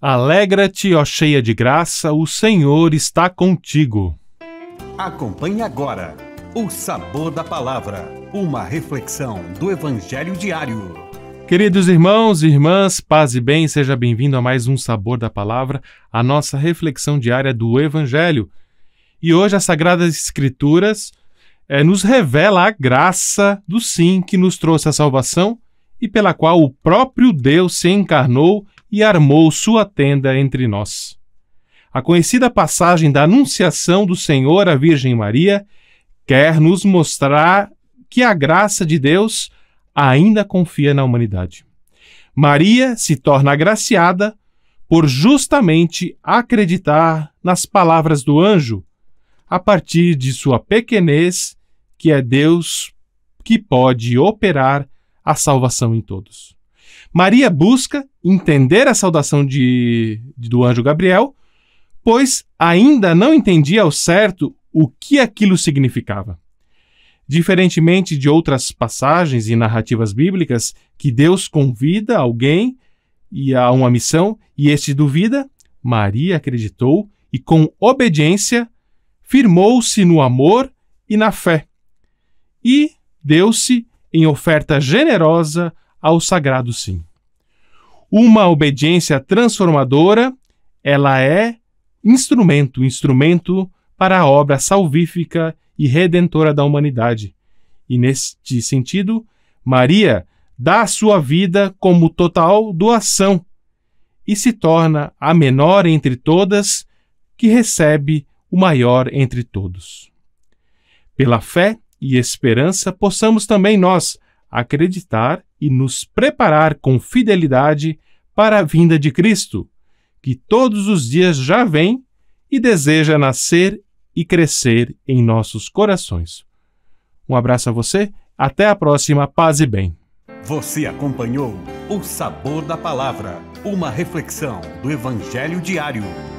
Alegra-te, ó cheia de graça, o Senhor está contigo. Acompanhe agora o sabor da palavra, uma reflexão do Evangelho diário. Queridos irmãos e irmãs, paz e bem, seja bem-vindo a mais um Sabor da Palavra, a nossa reflexão diária do Evangelho. E hoje as Sagradas Escrituras é, nos revela a graça do sim que nos trouxe a salvação e pela qual o próprio Deus se encarnou e armou sua tenda entre nós. A conhecida passagem da Anunciação do Senhor à Virgem Maria quer nos mostrar que a graça de Deus ainda confia na humanidade. Maria se torna agraciada por justamente acreditar nas palavras do anjo, a partir de sua pequenez, que é Deus que pode operar a salvação em todos. Maria busca entender a saudação de, do anjo Gabriel, pois ainda não entendia ao certo o que aquilo significava. Diferentemente de outras passagens e narrativas bíblicas que Deus convida alguém e a uma missão e este duvida, Maria acreditou e com obediência firmou-se no amor e na fé. E deu-se em oferta generosa ao sagrado sim. Uma obediência transformadora, ela é instrumento, instrumento para a obra salvífica e redentora da humanidade. E neste sentido, Maria dá a sua vida como total doação e se torna a menor entre todas que recebe o maior entre todos. Pela fé e esperança, possamos também nós acreditar e nos preparar com fidelidade para a vinda de Cristo, que todos os dias já vem e deseja nascer e crescer em nossos corações. Um abraço a você, até a próxima, paz e bem. Você acompanhou O Sabor da Palavra, uma reflexão do Evangelho diário.